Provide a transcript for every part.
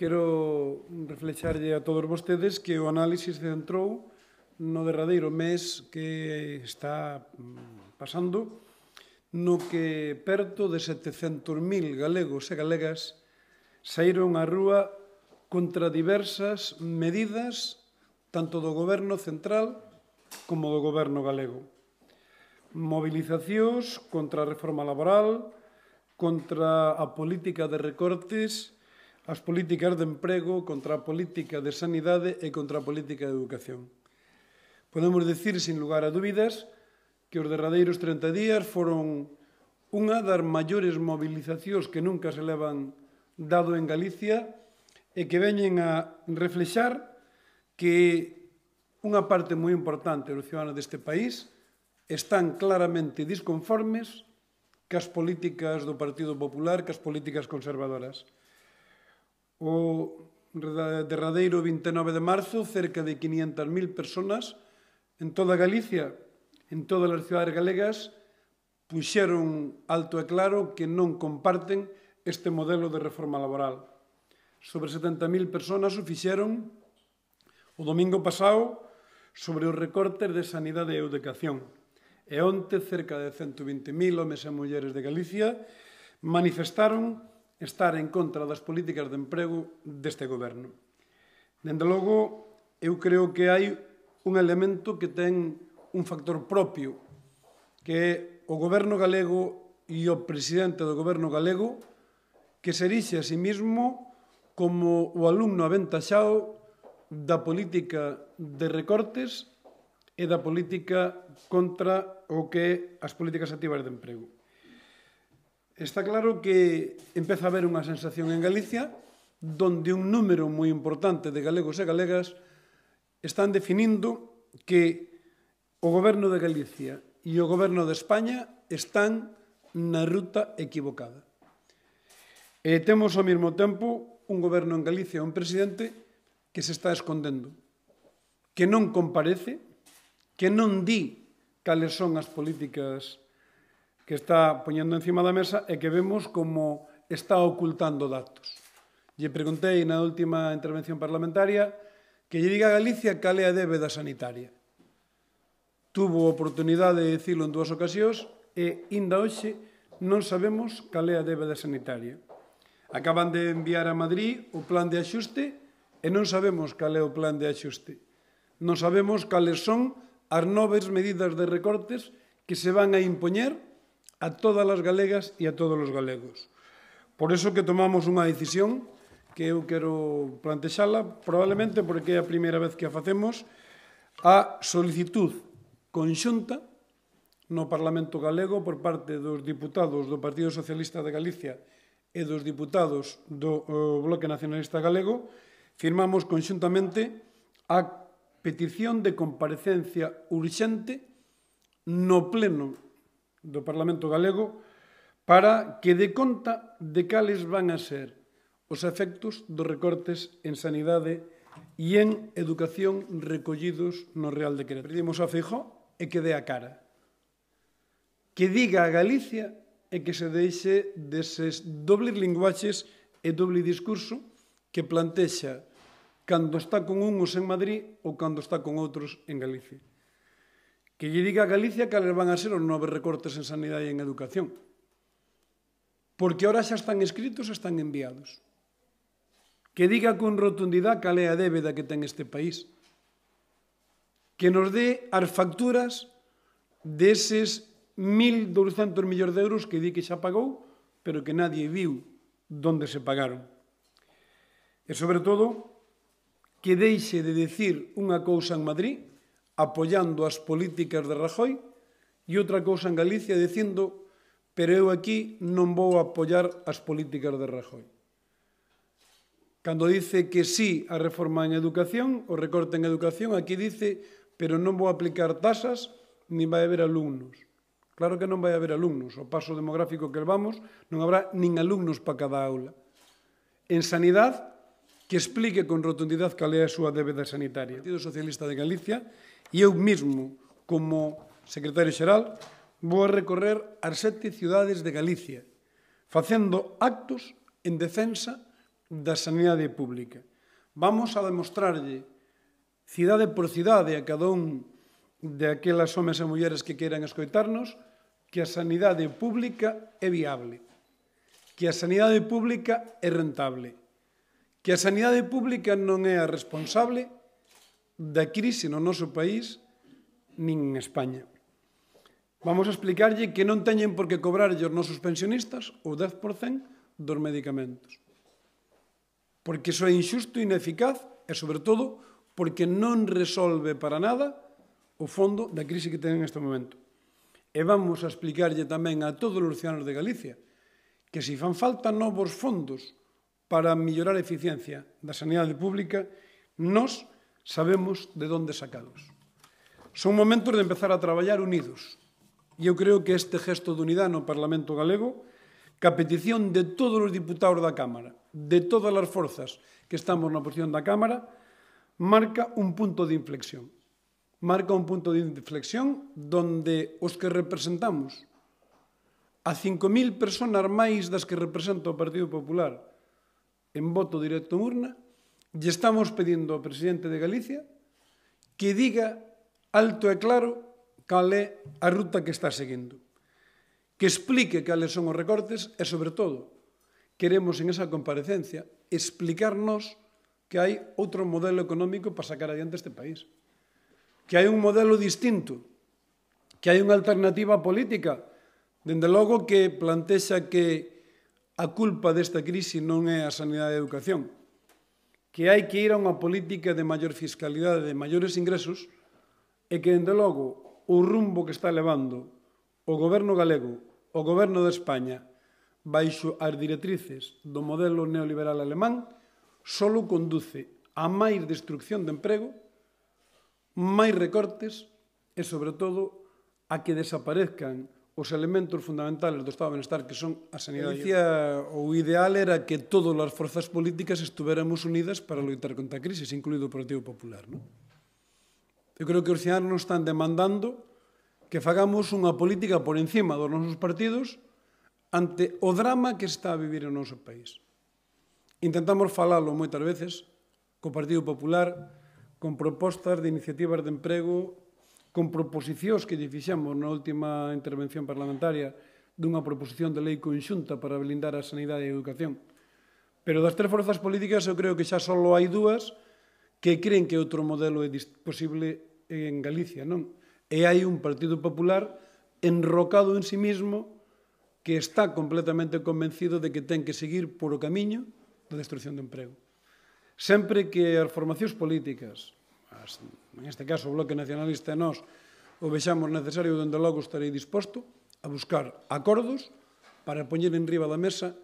Quero reflexarlle a todos vostedes que o análisis centrou no derradeiro mes que está mm, pasando, no que perto de 700.000 galegos e galegas saíron á rúa contra diversas medidas tanto do goberno central como do goberno galego. Mobilizacións contra a reforma laboral, contra a política de recortes as políticas de emprego contra a política de sanidade e contra a política de educación. Podemos decir, sin lugar a dúbidas, que os derradeiros 30 días foron unha das maiores mobilizacións que nunca se levan dado en Galicia e que veñen a reflexar que unha parte moi importante dos ciudadanos deste país están claramente disconformes as políticas do Partido Popular, as políticas conservadoras. O derradeiro 29 de marzo, cerca de 500.000 personas en toda Galicia, en todas as cidades galegas, puxeron alto e claro que non comparten este modelo de reforma laboral. Sobre 70.000 personas o fixeron o domingo pasado sobre os recortes de sanidade e educación. E onte, cerca de 120.000 homes e mulleres de Galicia manifestaron estar en contra das políticas de emprego deste goberno. Dende logo, eu creo que hai un elemento que ten un factor propio, que é o goberno galego e o presidente do goberno galego que se erixe a sí mismo como o alumno aventaxado da política de recortes e da política contra o que as políticas activas de emprego está claro que empeza a haber unha sensación en Galicia donde un número moi importante de galegos e galegas están definindo que o goberno de Galicia e o goberno de España están na ruta equivocada. E temos ao mesmo tempo un goberno en Galicia, un presidente que se está escondendo, que non comparece, que non di cales son as políticas que está poñendo encima da mesa e que vemos como está ocultando datos. Lle preguntei na última intervención parlamentaria que lle diga a Galicia cal é a débeda sanitaria. Tuvo oportunidade de dicilo en dúas ocasións e, inda hoxe, non sabemos cal é a débeda sanitaria. Acaban de enviar a Madrid o plan de axuste e non sabemos cal é o plan de axuste. Non sabemos cales son as noves medidas de recortes que se van a impoñer a todas as galegas e a todos os galegos. Por eso que tomamos unha decisión que eu quero plantexala, probablemente porque é a primeira vez que a facemos, a solicitud conxunta no Parlamento Galego por parte dos diputados do Partido Socialista de Galicia e dos diputados do eh, Bloque Nacionalista Galego, firmamos conxuntamente a petición de comparecencia urxente no Pleno do Parlamento Galego para que dé conta de cales van a ser os efectos dos recortes en sanidade e en educación recollidos no Real Decreto. Pedimos a Feijó e que dé a cara. Que diga a Galicia e que se deixe deses dobles linguaxes e doble discurso que plantexa cando está con unhos en Madrid ou cando está con outros en Galicia que lle diga a Galicia cales van a ser os nove recortes en sanidade e en educación. Porque ahora xa están escritos e están enviados. Que diga con rotundidade cal é a débeda que ten este país. Que nos dé as facturas deses 1.200 millóns de euros que di que xa pagou, pero que nadie viu donde se pagaron. E, sobre todo, que deixe de decir unha cousa en Madrid apoiando as políticas de Rajoy e outra cousa en Galicia dicindo pero eu aquí non vou apoiar as políticas de Rajoy. Cando dice que sí a reforma en educación, o recorte en educación, aquí dice pero non vou aplicar tasas ni vai haber alumnos. Claro que non vai haber alumnos. O paso demográfico que vamos non habrá nin alumnos para cada aula. En sanidad, que explique con rotundidade cal é a súa débeda sanitaria. O Partido Socialista de Galicia E eu mesmo, como secretario xeral, vou a recorrer as sete ciudades de Galicia, facendo actos en defensa da sanidade pública. Vamos a demostrarlle cidade por cidade a cada un de aquelas homes e mulleres que queiran escoitarnos que a sanidade pública é viable, que a sanidade pública é rentable, que a sanidade pública non é a responsable da crise no noso país nin en España. Vamos a explicarlle que non teñen por que cobrarlle os nosos pensionistas o 10% dos medicamentos. Porque iso é injusto, ineficaz e, sobre todo, porque non resolve para nada o fondo da crise que ten neste momento. E vamos a explicarlle tamén a todos os cianos de Galicia que se fan falta novos fondos para mellorar a eficiencia da sanidade pública, nos sabemos de onde sacalos. Son momentos de empezar a traballar unidos. E eu creo que este gesto de unidade no Parlamento Galego, que a petición de todos os diputados da Cámara, de todas as forzas que estamos na posición da Cámara, marca un punto de inflexión. Marca un punto de inflexión donde os que representamos a 5.000 personas máis das que representa o Partido Popular en voto directo en urna, lle estamos pedindo ao presidente de Galicia que diga alto e claro cal é a ruta que está seguindo. Que explique cales son os recortes e, sobre todo, queremos en esa comparecencia explicarnos que hai outro modelo económico para sacar adiante este país. Que hai un modelo distinto, que hai unha alternativa política, dende logo que plantexa que a culpa desta crise non é a sanidade e a educación, que hai que ir a unha política de maior fiscalidade, de maiores ingresos, e que, dende logo, o rumbo que está levando o goberno galego, o goberno de España, baixo as directrices do modelo neoliberal alemán, solo conduce a máis destrucción de emprego, máis recortes e, sobre todo, a que desaparezcan os elementos fundamentales do Estado de Benestar que son a sanidade. Dicía, o ideal era que todas as forzas políticas estuveramos unidas para loitar contra a crisis, incluído o Partido Popular. Non? Eu creo que os cidadãos nos están demandando que fagamos unha política por encima dos nosos partidos ante o drama que está a vivir o noso país. Intentamos falalo moitas veces co Partido Popular con propostas de iniciativas de emprego con proposicións que lle na última intervención parlamentaria dunha proposición de lei conxunta para blindar a sanidade e a educación. Pero das tres forzas políticas eu creo que xa só hai dúas que creen que outro modelo é posible en Galicia, non? E hai un Partido Popular enrocado en sí mismo que está completamente convencido de que ten que seguir por o camiño da destrucción do emprego. Sempre que as formacións políticas, as, en este caso o Bloque Nacionalista e nós o vexamos necesario, donde logo estarei disposto a buscar acordos para poñer en riba da mesa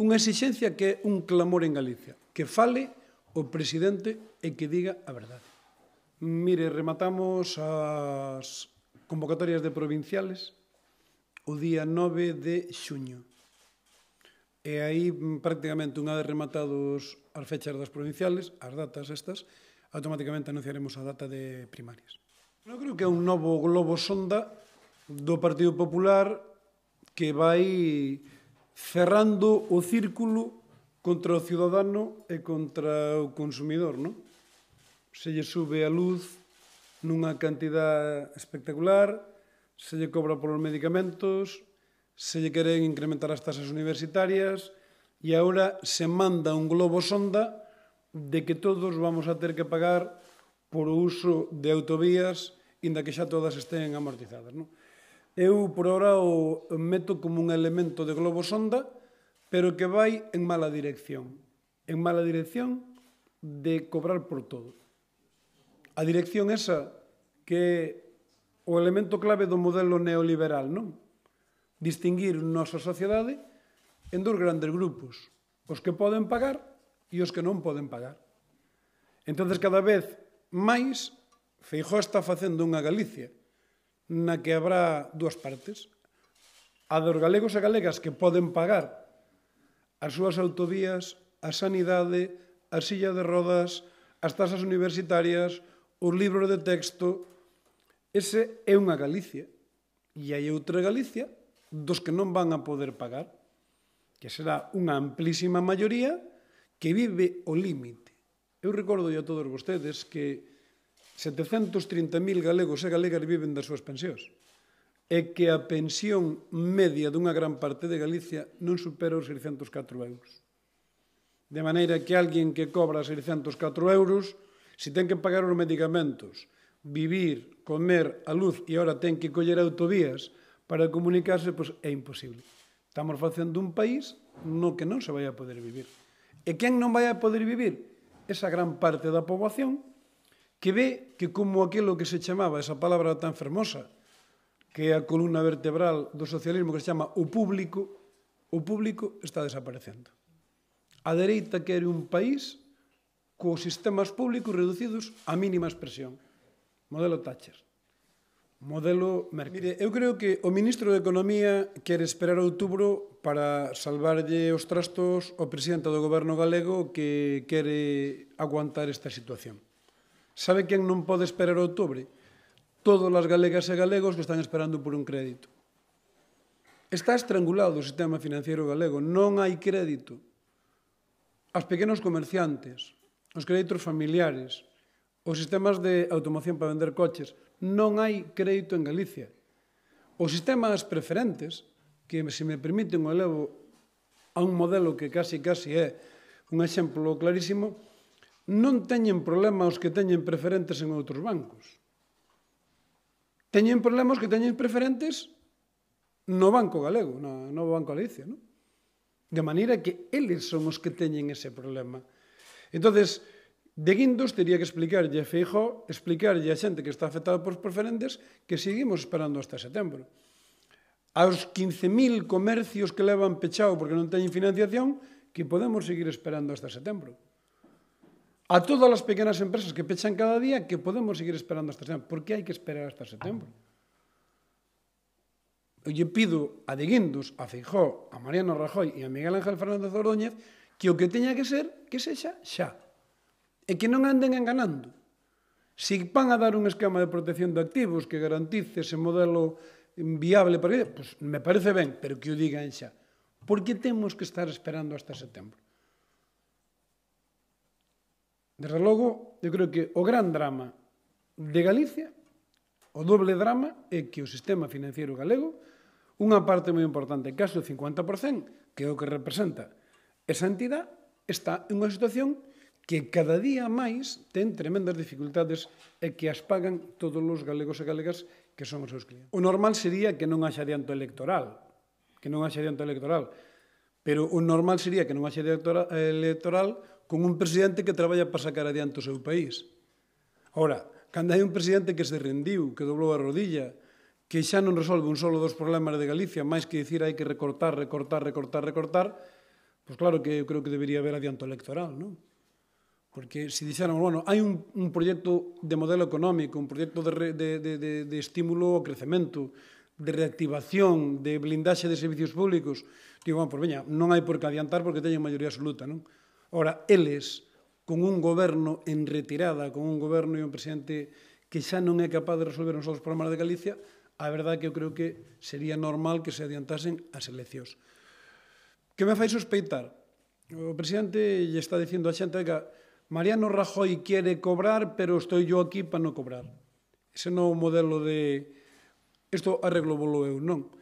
unha exixencia que é un clamor en Galicia, que fale o presidente e que diga a verdade. Mire, rematamos as convocatorias de provinciales o día 9 de xuño. E aí prácticamente unha vez rematados as fechas das provinciales, as datas estas, automáticamente anunciaremos a data de primarias. Eu creo que é un novo globo sonda do Partido Popular que vai cerrando o círculo contra o ciudadano e contra o consumidor, non? Se lle sube a luz nunha cantidad espectacular, se lle cobra polos medicamentos, se lle queren incrementar as tasas universitarias e agora se manda un globo sonda de que todos vamos a ter que pagar por o uso de autovías, inda que xa todas estén amortizadas. Non? Eu, por ora, o meto como un elemento de globo sonda, pero que vai en mala dirección. En mala dirección de cobrar por todo. A dirección esa que é o elemento clave do modelo neoliberal, non? Distinguir nosa sociedade en dous grandes grupos, os que poden pagar e os que non poden pagar. Entón, cada vez máis, Feijó está facendo unha Galicia na que habrá dúas partes. A dos galegos e galegas que poden pagar as súas autovías, a sanidade, a silla de rodas, as tasas universitarias, os libros de texto. Ese é unha Galicia. E hai outra Galicia dos que non van a poder pagar, que será unha amplísima maioría, que vive o límite. Eu recordo a todos vostedes que 730.000 galegos e galegas viven das súas pensións e que a pensión media dunha gran parte de Galicia non supera os 604 euros. De maneira que alguén que cobra 604 euros, se ten que pagar os medicamentos, vivir, comer a luz e agora ten que coller autovías para comunicarse, pois é imposible. Estamos facendo un país no que non se vai a poder vivir. E quen non vai a poder vivir? Esa gran parte da poboación que ve que como aquilo que se chamaba, esa palabra tan fermosa, que é a columna vertebral do socialismo que se chama o público, o público está desaparecendo. A dereita quere un país cos sistemas públicos reducidos a mínima expresión. Modelo Thatcher. Modelo Merkel. Mire, eu creo que o ministro de Economía quere esperar outubro para salvarlle os trastos ao presidente do goberno galego que quere aguantar esta situación. Sabe quen non pode esperar outubro? Todas as galegas e galegos que están esperando por un crédito. Está estrangulado o sistema financiero galego, non hai crédito. As pequenos comerciantes, os créditos familiares, os sistemas de automoción para vender coches, non hai crédito en Galicia. O sistema das preferentes, que se me permiten o elevo a un modelo que casi casi é un exemplo clarísimo, non teñen problema os que teñen preferentes en outros bancos. Teñen problemas que teñen preferentes no Banco Galego, no, no Banco Galicia, non? De maneira que eles son os que teñen ese problema. Entonces, De Guindos teria que explicarlle a Feijó, explicarlle a xente que está afectada por preferentes que seguimos esperando hasta setembro. Aos 15.000 comercios que levan pechado porque non teñen financiación, que podemos seguir esperando hasta setembro. A todas as pequenas empresas que pechan cada día, que podemos seguir esperando hasta setembro. Por que hai que esperar hasta setembro? Eu lle pido a De Guindos, a Feijó, a Mariano Rajoy e a Miguel Ángel Fernández Ordóñez que o que teña que ser, que sexa xa. xa e que non anden enganando. Se van a dar un esquema de protección de activos que garantice ese modelo viable para ellos, pues, me parece ben, pero que o digan xa. Por que temos que estar esperando hasta setembro? Desde logo, eu creo que o gran drama de Galicia, o doble drama, é que o sistema financiero galego, unha parte moi importante, caso o 50%, que é o que representa esa entidade, está en unha situación que cada día máis ten tremendas dificultades e que as pagan todos os galegos e galegas que son os seus clientes. O normal sería que non haxa adianto electoral, que non haxa adianto electoral, pero o normal sería que non haxa adianto electoral con un presidente que traballa para sacar adianto o seu país. Ora, cando hai un presidente que se rendiu, que doblou a rodilla, que xa non resolve un solo dos problemas de Galicia, máis que dicir hai que recortar, recortar, recortar, recortar, pois claro que eu creo que debería haber adianto electoral, non? Porque se dixéramos, bueno, hai un, un proxecto de modelo económico, un proxecto de, de, de, de, de estímulo ao crecemento, de reactivación, de blindaxe de servicios públicos, digo, bueno, por pues, veña, non hai por que adiantar porque teñen maioría absoluta, non? Ora, eles, con un goberno en retirada, con un goberno e un presidente que xa non é capaz de resolver os outros problemas de Galicia, a verdade que eu creo que sería normal que se adiantasen as eleccións. Que me fai sospeitar? O presidente lle está dicindo a xente que Mariano Rajoy quere cobrar, pero estou yo aquí para non cobrar. Ese non é o modelo de... Isto arreglo bolo eu, non.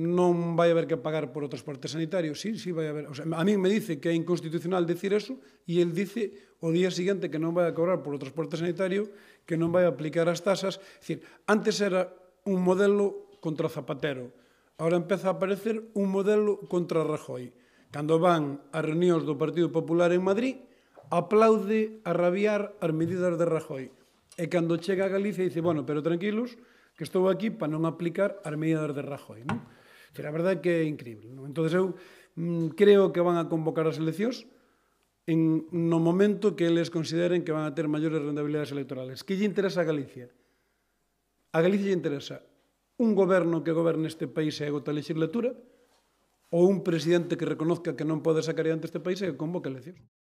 Non vai haber que pagar por o transporte sanitario. Sí, sí vai haber. O sea, a mí me dice que é inconstitucional decir eso e el dice o día siguiente que non vai a cobrar por o transporte sanitario, que non vai a aplicar as tasas. É dicir, antes era un modelo contra Zapatero. Ahora empeza a aparecer un modelo contra Rajoy. Cando van a reunións do Partido Popular en Madrid, aplaude a rabiar as medidas de Rajoy. E cando chega a Galicia dice, bueno, pero tranquilos, que estou aquí para non aplicar as medidas de Rajoy. Non? Pero a verdade é que é increíble. Non? Entón, eu mm, creo que van a convocar as eleccións en, no momento que eles consideren que van a ter maiores rendabilidades electorales. Que lle interesa a Galicia? A Galicia lle interesa un goberno que goberne este país e agota a legislatura ou un presidente que reconozca que non pode sacar adiante este país e que convoca eleccións.